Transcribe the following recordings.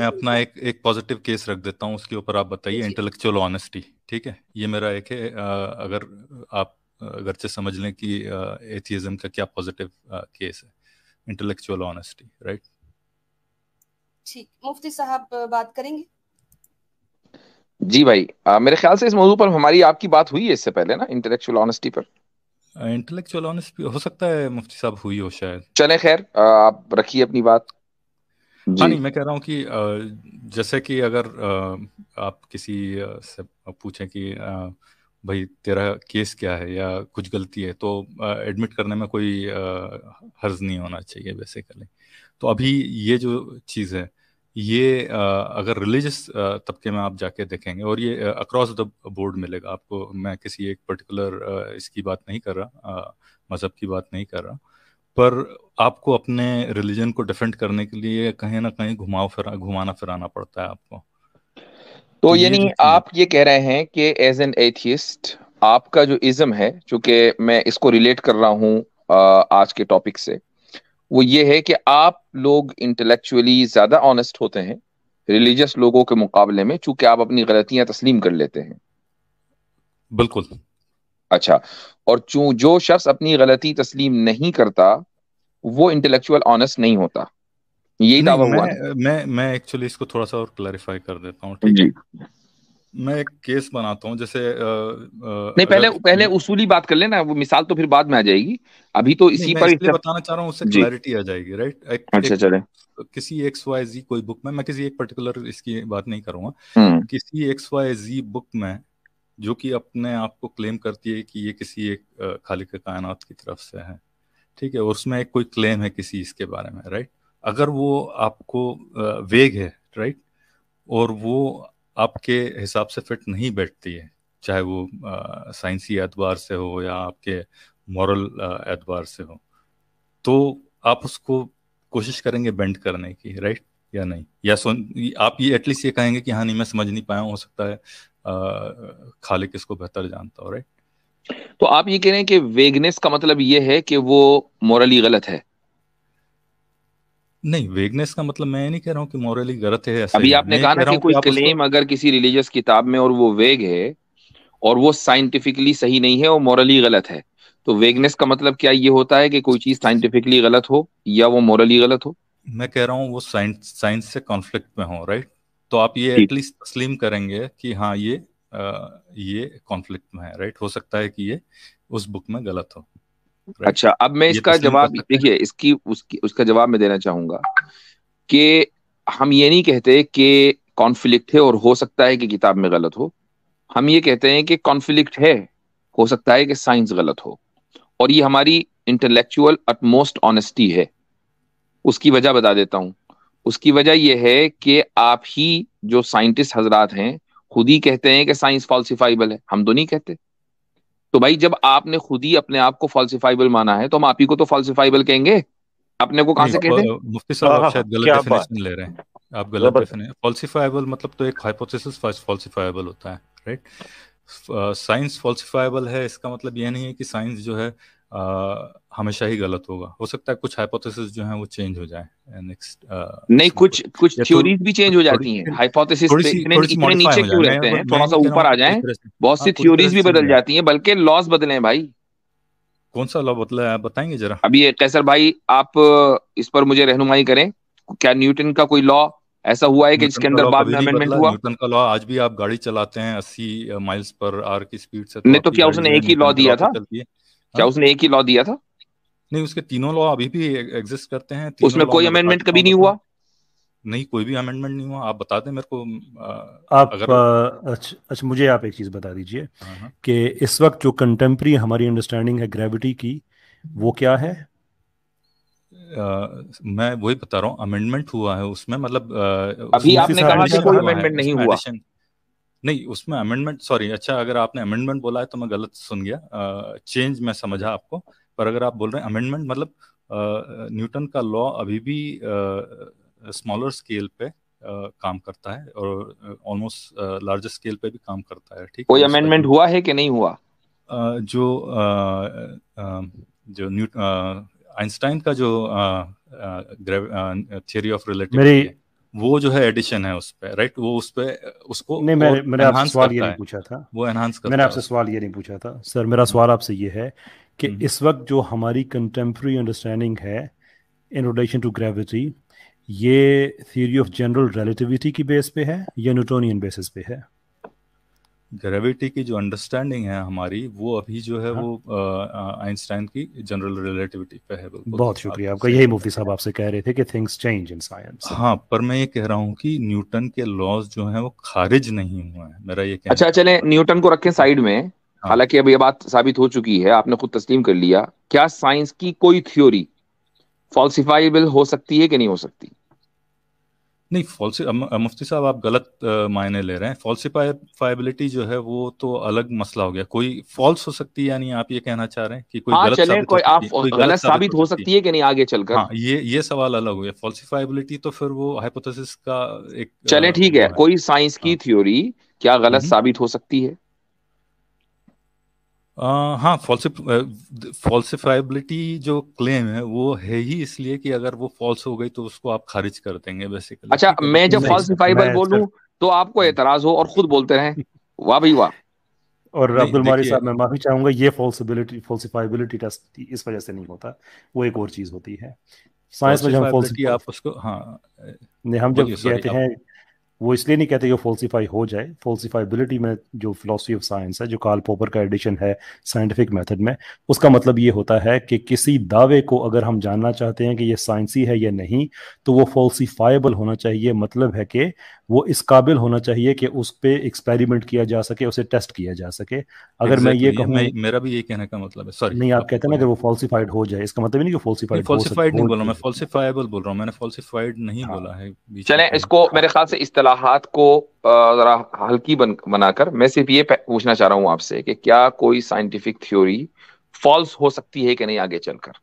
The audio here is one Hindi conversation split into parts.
मैं अपना एक एक पॉजिटिव केस रख देता हूँ उसके ऊपर आप बताइए इंटेलेक्चुअल ऑनेस्टी ठीक है ये मेरा एक है अगर आप अगरचे समझ लें कि एथियजम का क्या पॉजिटिव केस है इंटेलेक्चुअल ऑनेस्टी राइट ठीक मुफ्ती साहब बात करेंगे जी भाई आ, मेरे ख्याल से इस मौजू पर हमारी आपकी बात हुई है इससे पहले ना इंटेलेक्चुअल ऑनेस्टी पर इंटेलेक्चुअल ऑनेस्टी हो सकता है मुफ्ती साहब हुई हो शायद चले खैर आप रखिए अपनी बात हाँ नहीं मैं कह रहा हूँ कि जैसे कि अगर आप किसी से पूछें कि भाई तेरा केस क्या है या कुछ गलती है तो एडमिट करने में कोई हर्ज नहीं होना चाहिए बेसिकली तो अभी ये जो चीज़ है ये अगर रिलीजियस तबके में आप जाके देखेंगे और ये अक्रॉस द बोर्ड मिलेगा आपको मैं किसी एक पर्टिकुलर इसकी बात नहीं कर रहा मज़हब की बात नहीं कर रहा पर आपको अपने रिलीजन को डिफेंड करने के लिए कहीं ना कहीं घुमाओ फिरा घुमाना फिराना पड़ता है आपको तो, तो यानी आप ये कह रहे हैं कि एज एन एथियस्ट आपका जो इज्म है चूंकि मैं इसको रिलेट कर रहा हूं आज के टॉपिक से वो ये है कि आप लोग इंटेलेक्चुअली ज्यादा ऑनेस्ट होते हैं रिलीजियस लोगों के मुकाबले में चूंकि आप अपनी गलतियां तस्लीम कर लेते हैं बिल्कुल अच्छा और चूं जो शख्स अपनी गलती तस्लीम नहीं करता वो इंटेलेक्चुअल ऑनेस्ट नहीं होता यही दावा हुआ मैं मैं एक्चुअली इसको थोड़ा सा और क्लैरिफाई कर देता हूँ ठीक है मैं एक केस बनाता हूँ जैसे आ, आ, नहीं पहले अगर, पहले उसूली बात कर लेना वो मिसाल तो फिर बाद में आ जाएगी अभी तो इसी पर इसलिए बताना चाह रहा हूँ उससे क्लैरिटी आ जाएगी राइट एक, अच्छा एक, चले किसी एक्स वाई जी कोई बुक में मैं किसी एक पर्टिकुलर इसकी बात नहीं करूंगा हम्म। किसी एक्स वाई जी बुक में जो कि अपने आप को क्लेम करती है कि ये किसी एक खालिक कायनात की तरफ से है ठीक है उसमें कोई क्लेम है किसी इसके बारे में राइट अगर वो आपको वेग है राइट और वो आपके हिसाब से फिट नहीं बैठती है चाहे वो साइंसी एतबार से हो या आपके मॉरल एतबार से हो तो आप उसको कोशिश करेंगे बेंड करने की राइट या नहीं या सुन आप ये एटलीस्ट ये कहेंगे कि हाँ नहीं मैं समझ नहीं पाया हो सकता है खालिक इसको बेहतर जानता हो राइट तो आप ये कह रहे हैं कि वेगनेस का मतलब ये है कि वो मॉरली गलत है नहीं वेगनेस का मतलब मैं नहीं कह रहा हूँ कि मॉरली गलत है ऐसे अभी आपने कहा ना कि कोई क्लेम उसको... अगर किसी रिलीजियस किताब में और वो वेग है और वो साइंटिफिकली सही नहीं है और मॉरली गलत है तो वेगनेस का मतलब क्या ये होता है कि कोई चीज साइंटिफिकली गलत हो या वो मॉरली गलत हो मैं कह रहा हूँ वो साइंस साइंस से कॉन्फ्लिक्ट में हो राइट तो आप ये एटलीस्ट तस्लीम करेंगे कि हाँ ये ये कॉन्फ्लिक्ट में है राइट हो सकता है कि ये उस बुक में गलत हो right? अच्छा अब मैं इसका तो जवाब देखिए इसकी उसकी उसका जवाब मैं देना चाहूंगा कि हम ये नहीं कहते कि कॉन्फ्लिक्ट है और हो सकता है कि किताब में गलत हो हम ये कहते हैं कि कॉन्फ्लिक्ट है हो सकता है कि साइंस गलत हो और ये हमारी इंटेलेक्चुअल अटमोस्ट ऑनेस्टी है उसकी वजह बता देता हूं उसकी वजह यह है कि आप ही जो साइंटिस्ट हजरात हैं खुद ही कहते हैं कि साइंस फॉल्सिफाइबल है हम तो नहीं कहते तो भाई जब आपने खुद ही अपने आप को फॉल्सिफाइबल माना है तो हम आप ही को तो फॉल्सिफाइबल कहेंगे अपने को कहां से कहते मुफ्ती साहब आप हाँ, शायद गलत डेफिनेशन ले रहे हैं आप गलत डेफिनेशन फॉल्सिफाइबल मतलब तो एक हाइपोथेसिस फॉल्सिफाइबल होता है राइट साइंस फॉल्सिफाइबल है इसका मतलब यह नहीं है कि साइंस जो है हमेशा ही गलत होगा हो सकता है कुछ हाइपोथेसिस जो है वो चेंज हो जाए नेक्स्ट uh, uh, नहीं कुछ कुछ थ्योरीज तो भी चेंज हो जाती हैं हाइपोथेसिस इतने इतने नीचे क्यों रहते हैं थोड़ा सा ऊपर आ जाएं बहुत सी थ्योरीज हाँ, भी बदल जाती हैं बल्कि लॉस बदले हैं भाई कौन सा लॉ बदला है बताएंगे जरा अभी कैसर भाई आप इस पर मुझे रहनुमाई करें क्या न्यूटन का कोई लॉ ऐसा हुआ है कि जिसके अंदर बाद में अमेंडमेंट हुआ न्यूटन का लॉ आज भी आप गाड़ी चलाते हैं अस्सी माइल्स पर आर की स्पीड से नहीं तो, तो क्या उसने एक ही लॉ दिया तो था क्या हाँ। उसने एक ही लॉ दिया था नहीं उसके तीनों लॉ अभी भी एग्जिस्ट करते हैं उसमें कोई अमेंडमेंट कभी नहीं हुआ नहीं कोई भी अमेंडमेंट नहीं हुआ आप बता दें मेरे को आ, आप अगर अच्छा अच्छा मुझे आप एक चीज़ बता दीजिए हाँ, हाँ। कि इस वक्त जो कंटेम्प्री हमारी अंडरस्टैंडिंग है ग्रेविटी की वो क्या है आ, मैं वही बता रहा हूँ अमेंडमेंट हुआ है उसमें मतलब आ, अभी आपने कहा कोई अमेंडमेंट नहीं हुआ नहीं उसमें अमेंडमेंट सॉरी अच्छा अगर आपने अमेंडमेंट बोला है तो मैं गलत सुन गया चेंज मैं समझा आपको पर अगर आप बोल रहे हैं अमेंडमेंट मतलब न्यूटन का लॉ अभी भी स्मॉलर स्केल पे आ, काम करता है और ऑलमोस्ट लार्जेस्ट स्केल पे भी काम करता है ठीक कोई अमेंडमेंट हुआ है कि नहीं हुआ uh, जो uh, जो आइंस्टाइन का जो थियरी ऑफ रिलेटिव वो जो है एडिशन है उस पर राइट वो उस पर उसको नहीं मैंने आपसे सवाल ये नहीं पूछा था वो एनहांस करता मैंने आपसे सवाल ये नहीं पूछा था सर मेरा हम्म। सवाल आपसे ये है कि हम्म। इस वक्त जो हमारी कंटेम्प्रेरी अंडरस्टैंडिंग है इन रिलेशन टू ग्रेविटी ये थ्योरी ऑफ जनरल रिलेटिविटी की बेस पे है या न्यूटोनियन बेसिस पे है ग्रेविटी की जो अंडरस्टैंडिंग है हमारी वो अभी जो है हाँ? वो आइंस्टाइन की जनरल रिलेटिविटी पे है बहुत शुक्रिया आपका यही मुफ्ती साहब आपसे कह रहे थे कि थिंग्स चेंज इन साइंस हाँ पर मैं ये कह रहा हूँ कि न्यूटन के लॉज जो है वो खारिज नहीं हुए हैं मेरा ये कहना अच्छा चले न्यूटन को रखें साइड में हाँ. हालांकि अब ये बात साबित हो चुकी है आपने खुद तस्लीम कर लिया क्या साइंस की कोई थ्योरी फॉल्सिफाइबल हो सकती है कि नहीं हो सकती नहीं फॉल्सि मुफ्ती साहब आप गलत मायने ले रहे हैं फॉल्सिफाइबिलिटी जो है वो तो अलग मसला हो गया कोई फॉल्स हो सकती है यानी आप ये कहना चाह रहे हैं कि कोई हाँ, गलत साबित कोई आप कोई गलत साबित हो सकती है कि नहीं आगे चलकर हाँ ये ये सवाल अलग हो गया फॉल्सिफाइबिलिटी तो फिर वो हाइपोथेसिस का एक चले ठीक है कोई साइंस की थ्योरी हाँ। क्या गलत हम्म। साबित हो सकती है हाँ फॉल्सिफाइबिलिटी जो क्लेम है वो है ही इसलिए कि अगर वो फॉल्स हो गई तो उसको आप खारिज कर देंगे बेसिकली अच्छा मैं जब फॉल्सिफाइबल बोलूं तो आपको एतराज हो और खुद बोलते रहे वाह भाई वाह और अब्दुल मारी साहब मैं माफी चाहूंगा ये फॉल्सिबिलिटी फॉल्सिफाइबिलिटी टेस्ट इस वजह से नहीं होता वो एक और चीज होती है साइंस में जब हम फॉल्सिटी आप उसको हाँ हम जब कहते हैं वो इसलिए नहीं कहते कि फॉल्सिफाई हो जाए फॉल्सिफाइबिलिटी में जो फिलोसफी ऑफ साइंस है जो कार्ल पोपर का एडिशन है साइंटिफिक मेथड में उसका मतलब ये होता है कि किसी दावे को अगर हम जानना चाहते हैं कि ये साइंसी है या नहीं तो वो फॉल्सिफाइबल होना चाहिए मतलब है कि वो इस काबिल होना चाहिए कि उस पर एक्सपेरिमेंट किया जा सके उसे टेस्ट किया जा सके अगर exactly, मैं ये कहूँ मेरा भी ये कहने का मतलब है सॉरी नहीं आप कहते हैं अगर वो फॉल्सिफाइड हो जाए इसका मतलब नहीं कि फॉल्सिफाइड फॉल्सिफाइड नहीं बोल मैं फॉल्सिफाइबल बोल रहा हूँ मैंने फॉल्सिफाइड नहीं हाँ। बोला है चले इसको मेरे ख्याल से इतलाहत को जरा हल्की बनाकर मैं सिर्फ ये पूछना चाह रहा हूँ आपसे कि क्या कोई साइंटिफिक थ्योरी फॉल्स हो सकती है कि नहीं आगे चलकर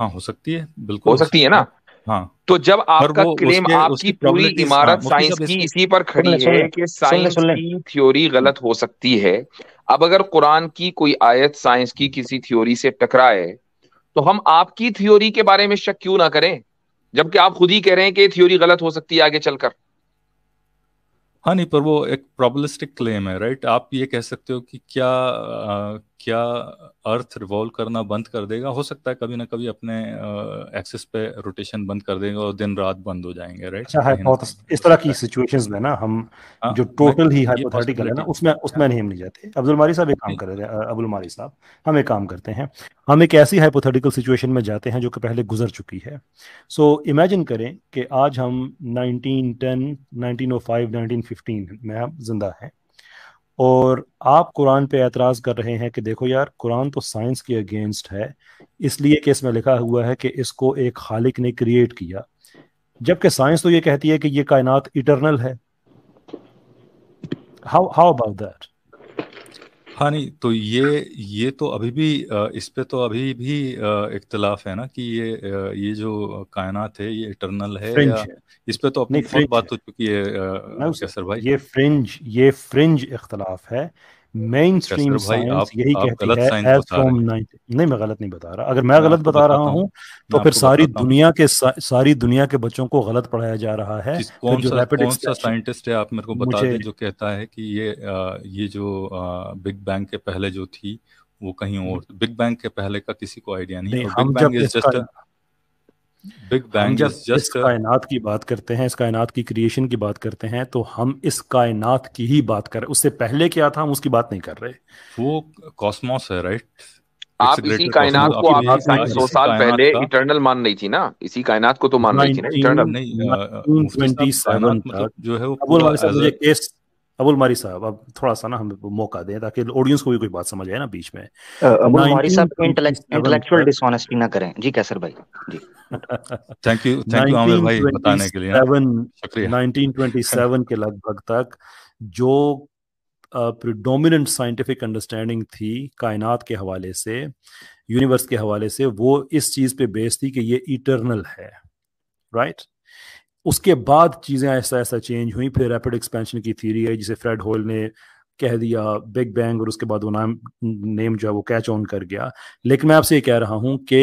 हाँ हो सकती है बिल्कुल हो सकती है ना हाँ तो जब आपका क्लेम आपकी पूरी इमारत साइंस की इसी पर खड़ी सुनले, है कि साइंस की थ्योरी गलत हो सकती है अब अगर कुरान की कोई आयत साइंस की किसी थ्योरी से टकराए तो हम आपकी थ्योरी के बारे में शक क्यों ना करें जबकि आप खुद ही कह रहे हैं कि थ्योरी गलत हो सकती है आगे चलकर हाँ नहीं पर वो एक प्रॉब्लिस्टिक क्लेम है राइट आप ये कह सकते हो कि क्या क्या अर्थ रिवॉल्व करना बंद कर देगा हो सकता है कभी ना कभी अपने एक्सिस पे रोटेशन बंद कर देगा और दिन रात बंद हो जाएंगे राइट अच्छा बहुत इस तरह की सिचुएशंस अच्छा। में ना हम आ, हाँ, जो टोटल ही हाइपोथेटिकल है ना उसमें उसमें हाँ। नहीं हम नहीं जाते अब्दुल मारी साहब एक काम कर रहे हैं अब्दुल मारी साहब हम एक काम करते हैं हम एक ऐसी हाइपोथेटिकल सिचुएशन में जाते हैं जो कि पहले गुजर चुकी है सो इमेजिन करें कि आज हम नाइनटीन 1910 नाइनटीन फिफ्टीन में जिंदा हैं और आप कुरान पे एतराज़ कर रहे हैं कि देखो यार कुरान तो साइंस के अगेंस्ट है इसलिए कि इसमें लिखा हुआ है कि इसको एक खालिक ने क्रिएट किया जबकि साइंस तो ये कहती है कि ये कायनात इटरनल है हाउ हाउ अबाउट दैट हाँ नहीं तो ये ये तो अभी भी इस पे तो अभी भी इख्तलाफ है ना कि ये ये जो कायनात है ये इटरनल है फ्रिंज या है। इस पे तो अपनी बहुत बात हो चुकी है ये फ्रिंज ये फ्रिंज इख्तलाफ है मेन स्ट्रीम साइंस यही कहती है एज फ्रॉम नहीं मैं गलत नहीं बता रहा अगर मैं गलत बता रहा हूँ तो फिर सारी दुनिया के सारी दुनिया के बच्चों को गलत पढ़ाया जा रहा है कौन सा कौन सा साइंटिस्ट है आप मेरे को बता दें जो कहता है कि ये ये जो बिग बैंग के पहले जो थी वो कहीं और बिग बैंग के पहले का किसी को आइडिया नहीं, नहीं हम जब बिग बैंग जब जस्ट कायनात की बात करते हैं इस कायनात की क्रिएशन की बात करते हैं तो हम इस कायनात की ही बात कर रहे उससे पहले क्या था हम उसकी बात नहीं कर रहे वो कॉस्मोस है राइट आप इसी कायनात को सौ साल पहले इंटरनल मान रही थी ना इसी कायनात को तो मान रही थी ना नहीं uh, मतलब जो है वो केस अबुल मारी साहब अब थोड़ा सा ना हमें मौका दें ताकि ऑडियंस को भी कोई बात समझ आए ना बीच में अबुल मारी साहब इंटेलेक्चुअल डिसऑनेस्टी ना करें जी कैसर भाई ji thank you thank you Aamir भाई बताने के लिए 1927 के लगभग तक जो प्रिडोमिनेंट साइंटिफिक अंडरस्टैंडिंग थी कायनात के हवाले से यूनिवर्स के हवाले से वो इस चीज़ पे बेस्ड थी कि ये इटरनल है राइट right? उसके बाद चीज़ें ऐसा ऐसा चेंज हुई फिर रैपिड एक्सपेंशन की थीरी है जिसे फ्रेड होल ने कह दिया बिग बैंग और उसके बाद वो नाम नेम जो है वो कैच ऑन कर गया लेकिन मैं आपसे ये कह रहा हूँ कि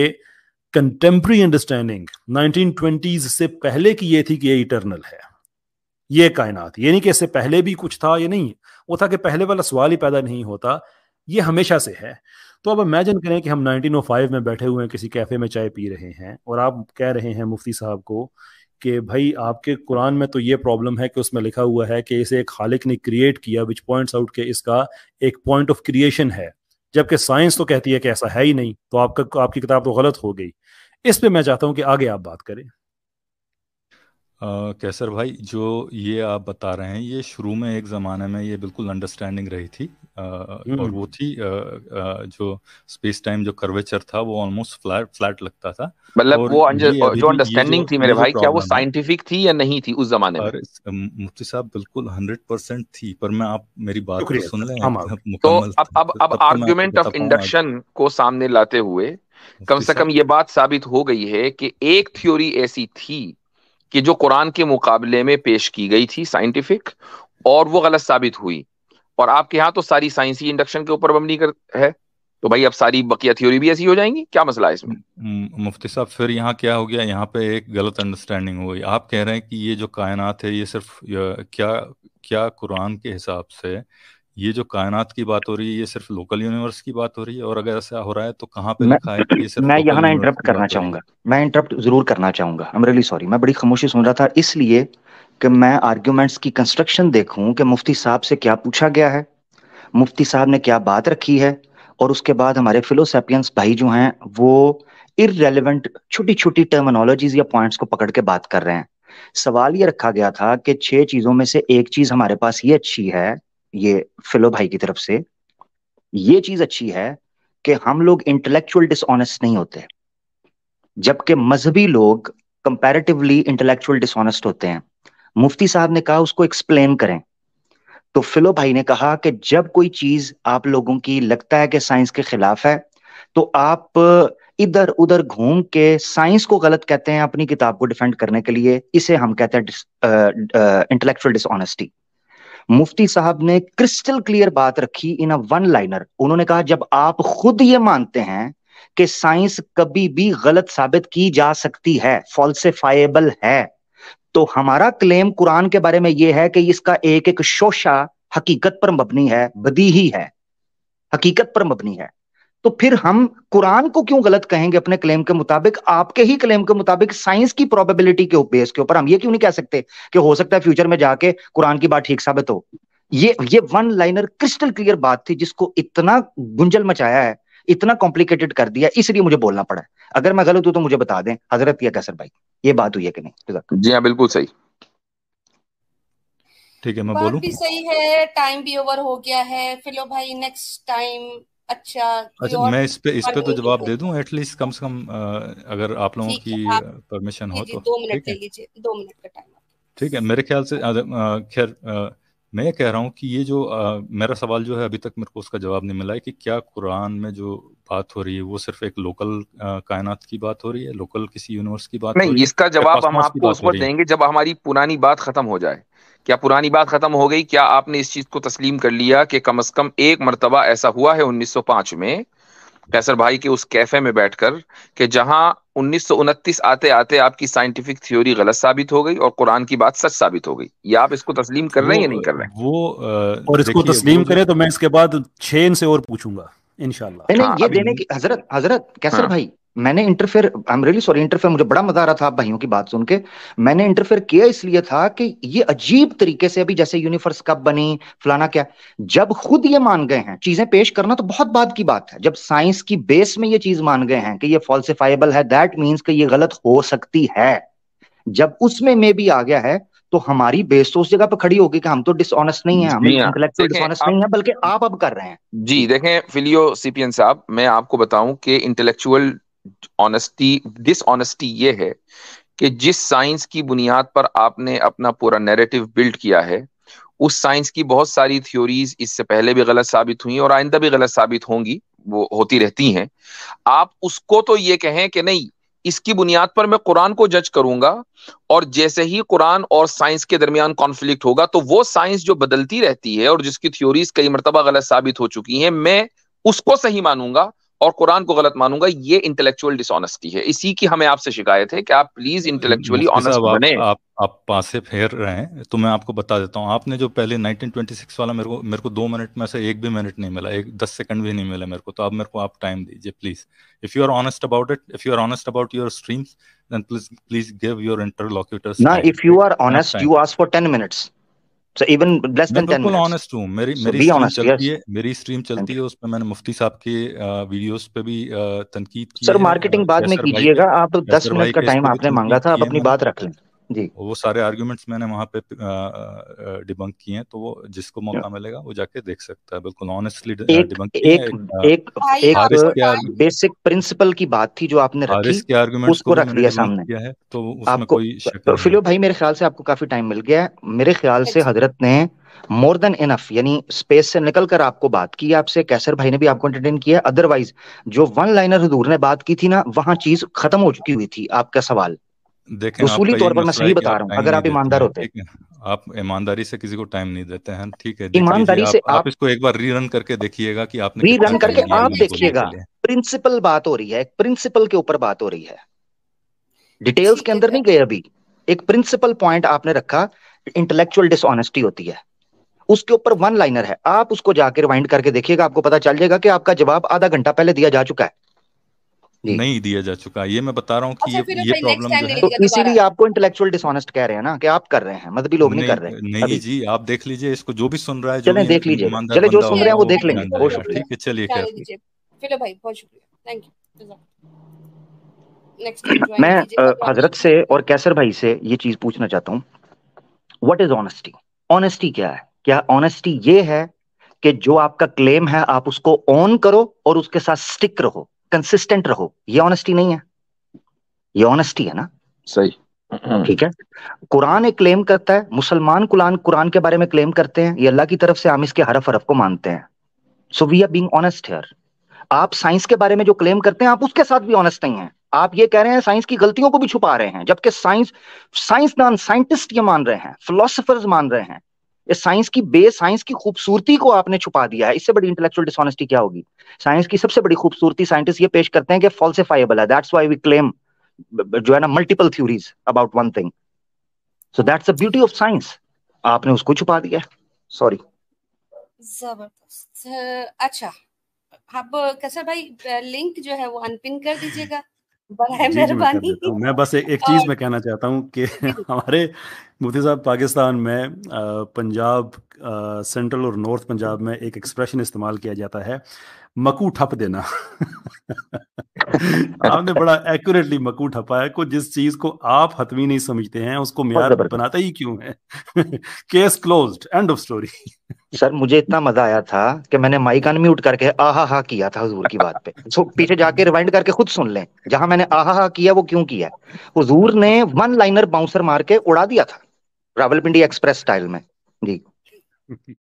कंटेम्प्री अंडरस्टैंडिंग नाइनटीन से पहले की ये थी कि ये इटरनल है ये कायनात ये नहीं कि इससे पहले भी कुछ था या नहीं वो था कि पहले वाला सवाल ही पैदा नहीं होता ये हमेशा से है तो अब इमेजिन करें कि हम 1905 में बैठे हुए हैं किसी कैफे में चाय पी रहे हैं और आप कह रहे हैं मुफ्ती साहब को कि भाई आपके कुरान में तो ये प्रॉब्लम है कि उसमें लिखा हुआ है कि इसे एक खालिक ने क्रिएट किया विच पॉइंट्स आउट के इसका एक पॉइंट ऑफ क्रिएशन है जबकि साइंस तो कहती है कि ऐसा है ही नहीं तो आपका आपकी किताब तो गलत हो गई इस पे मैं चाहता हूं कि आगे आप बात करें कैसर भाई जो ये आप बता रहे हैं ये शुरू में एक ज़माने में ये बिल्कुल अंडरस्टैंडिंग रही थी आ, और हम्म। वो थी आ, आ, जो स्पेस टाइम जो कर्वेचर था वो ऑलमोस्ट फ्लैट फ्लैट लगता था मतलब वो जो अंडरस्टैंडिंग थी मेरे भाई क्या वो साइंटिफिक थी या नहीं थी उस जमाने में मुफ्ती साहब बिल्कुल हंड्रेड परसेंट थी पर मैं आप मेरी बात सुन लें हाँ, तो अब अब अब आर्ग्यूमेंट ऑफ इंडक्शन को सामने लाते हुए कम से कम ये बात साबित हो गई है कि एक थ्योरी ऐसी थी कि जो कुरान के मुकाबले में पेश की गई थी साइंटिफिक और वो गलत साबित हुई और आपके यहाँ तो सारी साइंसी इंडक्शन के ऊपर मबनी कर है तो भाई अब सारी बकिया थ्योरी भी ऐसी हो जाएंगी क्या मसला है इसमें हम्म, मुफ्ती साहब फिर यहाँ क्या हो गया यहाँ पे एक गलत अंडरस्टैंडिंग हुई आप कह रहे हैं कि ये जो कायनात है ये सिर्फ क्या क्या कुरान के हिसाब से ये जो कायनात की बात हो रही है ये सिर्फ लोकल यूनिवर्स की बात हो रही है और अगर ऐसा हो रहा है तो कहाँ पे लिखा है ये सिर्फ मैं यहाँ ना इंटरप्ट करना चाहूंगा मैं इंटरप्ट जरूर करना चाहूंगा आई एम रियली सॉरी मैं बड़ी खामोशी सुन रहा था इसलिए कि मैं आर्ग्यूमेंट्स की कंस्ट्रक्शन देखूं कि मुफ्ती साहब से क्या पूछा गया है मुफ्ती साहब ने क्या बात रखी है और उसके बाद हमारे फिलोसेपियंस भाई जो हैं वो इरेलीवेंट छोटी छोटी टर्मिनोलॉजीज या पॉइंट्स को पकड़ के बात कर रहे हैं सवाल ये रखा गया था कि छह चीजों में से एक चीज हमारे पास ये अच्छी है ये फिलो भाई की तरफ से ये चीज अच्छी है कि हम लोग इंटेलेक्चुअल डिसऑनेस्ट नहीं होते जबकि मजहबी लोग कंपैरेटिवली इंटेलेक्चुअल डिसऑनेस्ट होते हैं मुफ्ती साहब ने कहा उसको एक्सप्लेन करें तो फिलो भाई ने कहा कि जब कोई चीज आप लोगों की लगता है कि साइंस के खिलाफ है तो आप इधर उधर घूम के साइंस को गलत कहते हैं अपनी किताब को डिफेंड करने के लिए इसे हम कहते हैं इंटेलेक्चुअल डिसऑनेस्टी मुफ्ती साहब ने क्रिस्टल क्लियर बात रखी इन अ वन लाइनर उन्होंने कहा जब आप खुद ये मानते हैं कि साइंस कभी भी गलत साबित की जा सकती है फॉल्सिफाइबल है तो हमारा क्लेम कुरान के बारे में यह है कि इसका एक एक शोशा हकीकत पर मबनी है बदी ही है हकीकत पर मबनी है तो फिर हम कुरान को क्यों गलत कहेंगे अपने क्लेम के मुताबिक आपके ही क्लेम के मुताबिक साइंस की प्रोबेबिलिटी के बेस के ऊपर हम ये क्यों नहीं कह सकते कि हो सकता है फ्यूचर में जाके कुरान की बात ठीक साबित हो ये ये वन लाइनर क्रिस्टल क्लियर बात थी जिसको इतना गुंजल मचाया है इतना कॉम्प्लिकेटेड कर दिया इसलिए मुझे बोलना पड़ा अगर मैं गलत हूं तो मुझे बता दें हजरत या कैसर भाई ये बात हुई है कि नहीं जी हाँ बिल्कुल सही ठीक है मैं बोलूं भी सही है टाइम भी ओवर हो गया है फिलो भाई नेक्स्ट टाइम अच्छा अच्छा मैं इस पे इस पे तो जवाब दे दूं एटलीस्ट कम से कम अगर आप लोगों की परमिशन हो तो दो मिनट ले लीजिए दो मिनट का टाइम ठीक है मेरे ख्याल से खैर मैं कह रहा हूँ कि ये जो आ, मेरा सवाल जो है अभी तक मेरे को उसका जवाब नहीं मिला है कि क्या कुरान में जो बात हो रही है वो सिर्फ एक लोकल कायनात की बात हो रही है लोकल किसी यूनिवर्स की बात नहीं इसका जवाब हम आपको उस पर देंगे जब हमारी पुरानी बात खत्म हो जाए क्या पुरानी बात खत्म हो गई क्या आपने इस चीज को तस्लीम कर लिया कि कम अज कम एक मरतबा ऐसा हुआ है 1905 में कैसर भाई के उस कैफे में बैठकर कि जहां उन्नीस आते आते आपकी साइंटिफिक थ्योरी गलत साबित हो गई और कुरान की बात सच साबित हो गई या आप इसको तस्लीम कर रहे हैं या नहीं कर रहे वो आ, और इसको तस्लीम करें तो मैं इसके बाद छेन से और पूछूंगा इनशाला हाँ, ये देने की हजरत हजरत कैसर हाँ। भाई मैंने interfere I am really sorry interfere मुझे बड़ा मजा आ रहा था आप भाइयों की बात सुन के मैंने इंटरफेयर किया इसलिए था कि ये अजीब तरीके से अभी जैसे यूनिवर्स कब बनी फलाना क्या जब खुद ये मान गए हैं चीजें पेश करना तो बहुत बाद की बात है जब साइंस की बेस में ये चीज मान गए हैं कि ये फॉल्सिफाइबल है दैट मीन्स कि ये गलत हो सकती है जब उसमें मे भी आ गया है तो हमारी बेस तो उस जगह पर खड़ी होगी कि हम तो डिसऑनेस्ट नहीं है हम इंटेलेक्चुअल हाँ। डिसऑनेस्ट नहीं है बल्कि आप अब कर रहे हैं जी देखें फिलियो सीपीएन साहब मैं आपको बताऊं कि इंटेलेक्चुअल ऑनेस्टी डिसऑनेस्टी ये है कि जिस साइंस की बुनियाद पर आपने अपना पूरा नैरेटिव बिल्ड किया है उस साइंस की बहुत सारी थ्योरीज इससे पहले भी गलत साबित हुई और आइंदा भी गलत साबित होंगी वो होती रहती हैं आप उसको तो ये कहें कि नहीं इसकी बुनियाद पर मैं कुरान को जज करूंगा और जैसे ही कुरान और साइंस के दरमियान कॉन्फ्लिक्ट होगा तो वो साइंस जो बदलती रहती है और जिसकी थ्योरीज कई मरतबा गलत साबित हो चुकी हैं मैं उसको सही मानूंगा और कुरान को गलत मानूंगा ये इंटेलेक्चुअल डिसऑनेस्टी है इसी की हमें आपसे शिकायत है कि आप प्लीज इंटेलेक्चुअली ऑनेस्ट बने आप आप पासे फेर रहे हैं तो मैं आपको बता देता हूँ आपने जो पहले 1926 वाला मेरे को मेरे को दो मिनट में से एक भी मिनट नहीं मिला एक दस सेकंड भी नहीं मिला मेरे को तो अब मेरे को आप टाइम दीजिए please if you are honest about it if you are honest about your streams then please please give your interlocutors now you you are honest you ask for 10 so even less than 10 minutes honest मेरी so चलती yes. है मेरी स्ट्रीम चलती है उस पे मैंने मुफ्ती साहब के वीडियोस पे भी तनकीद की सर मार्केटिंग बाद में आप 10 मिनट का टाइम आपने मांगा था आप अपनी बात रख लें जी वो सारे आर्ग्यूमेंट्स मैंने वहां पे डिबंक किए हैं तो वो जिसको मौका मिलेगा वो जाके देख सकता है बिल्कुल ऑनेस्टली डिबंक एक एक एक, एक बेसिक प्रिंसिपल की बात थी जो आपने रखी के आर्ग्यूमेंट उसको रख दिया सामने किया है तो उसमें कोई फिलो भाई मेरे ख्याल से आपको काफी टाइम मिल गया है मेरे ख्याल से अच्छा। हजरत ने मोर देन इनफ यानी स्पेस से निकल कर आपको बात की आपसे कैसर भाई ने भी आपको एंटरटेन किया अदरवाइज जो वन लाइनर हदूर ने बात की थी ना वहां चीज खत्म हो चुकी हुई थी आपका सवाल देखेंसूली तौर पर मैं सही बता रहा हूँ अगर आप ईमानदार होते हैं आप ईमानदारी से किसी को टाइम नहीं देते हैं ठीक है ईमानदारी से आप, आप इसको एक बार रीरन करके देखिएगा कि आपने रीरन करके आप देखिएगा प्रिंसिपल बात हो रही है प्रिंसिपल के ऊपर बात हो रही है डिटेल्स के अंदर नहीं गए अभी एक प्रिंसिपल पॉइंट आपने रखा इंटेलेक्चुअल डिसऑनेस्टी होती है उसके ऊपर वन लाइनर है आप उसको जाके रिवाइंड करके देखिएगा आपको पता चल जाएगा कि आपका जवाब आधा घंटा पहले दिया जा चुका है नहीं दिया जा चुका ये मैं बता रहा हूँ कि अच्छा, ये ये प्रॉब्लम जो है तो, तो इसीलिए आपको इंटेलेक्चुअल डिसऑनेस्ट कह रहे हैं ना कि आप कर रहे हैं मतलब लोग नहीं, नहीं कर रहे हैं नहीं जी आप देख लीजिए इसको जो भी सुन रहा है जो चले देख लीजिए चले जो सुन रहे हैं वो देख लेंगे बहुत शुक्रिया ठीक है चलिए चलो भाई बहुत शुक्रिया थैंक यू मैं हजरत से और कैसर भाई से ये चीज पूछना चाहता हूँ वट इज ऑनेस्टी ऑनेस्टी क्या है क्या ऑनेस्टी ये है कि जो आपका क्लेम है आप उसको ऑन करो और उसके साथ स्टिक रहो कंसिस्टेंट रहो ये ऑनेस्टी नहीं है ये ऑनेस्टी है ना सही ठीक है कुरान एक क्लेम करता है मुसलमान कुरान कुरान के बारे में क्लेम करते हैं ये अल्लाह की तरफ से हम इसके हरफ हरफ को मानते हैं so we are being honest here आप साइंस के बारे में जो क्लेम करते हैं आप उसके साथ भी ऑनेस्ट नहीं है आप ये कह रहे हैं साइंस की गलतियों को भी छुपा रहे हैं जबकि साइंस साइंसदान साइंटिस्ट ये मान रहे हैं फिलोसफर्स मान रहे हैं इस साइंस की बेस साइंस की खूबसूरती को आपने छुपा दिया है इससे बड़ी इंटेलेक्चुअल डिसऑनेस्टी क्या होगी साइंस की सबसे बड़ी खूबसूरती साइंटिस्ट ये पेश करते हैं कि फॉल्सिफाइबल है दैट्स वाई वी क्लेम जो है ना multiple theories about one thing so that's the beauty of science आपने उसको छुपा दिया सॉरी जबरदस्त अच्छा आप कसर भाई लिंक जो है वो अनपिन कर दीजिएगा मेहरबानी मैं बस एक एक चीज में कहना चाहता हूँ कि हमारे मुफ्ती साहब पाकिस्तान में पंजाब सेंट्रल और नॉर्थ पंजाब में एक एक्सप्रेशन इस्तेमाल किया जाता है मकू ठप देना आपने बड़ा एक्यूरेटली मकू ठपाया को जिस चीज को आप हतमी नहीं समझते हैं उसको मेयार बनाता ही क्यों है case closed end of story sir मुझे इतना मजा आया था कि मैंने माइक अन म्यूट करके आहा हा किया था हुजूर की बात पे सो पीछे जाके रिवाइंड करके खुद सुन लें जहां मैंने आहा हा किया वो क्यों किया हुजूर ने वन लाइनर बाउंसर मार के उड़ा दिया था रावलपिंडी एक्सप्रेस स्टाइल में जी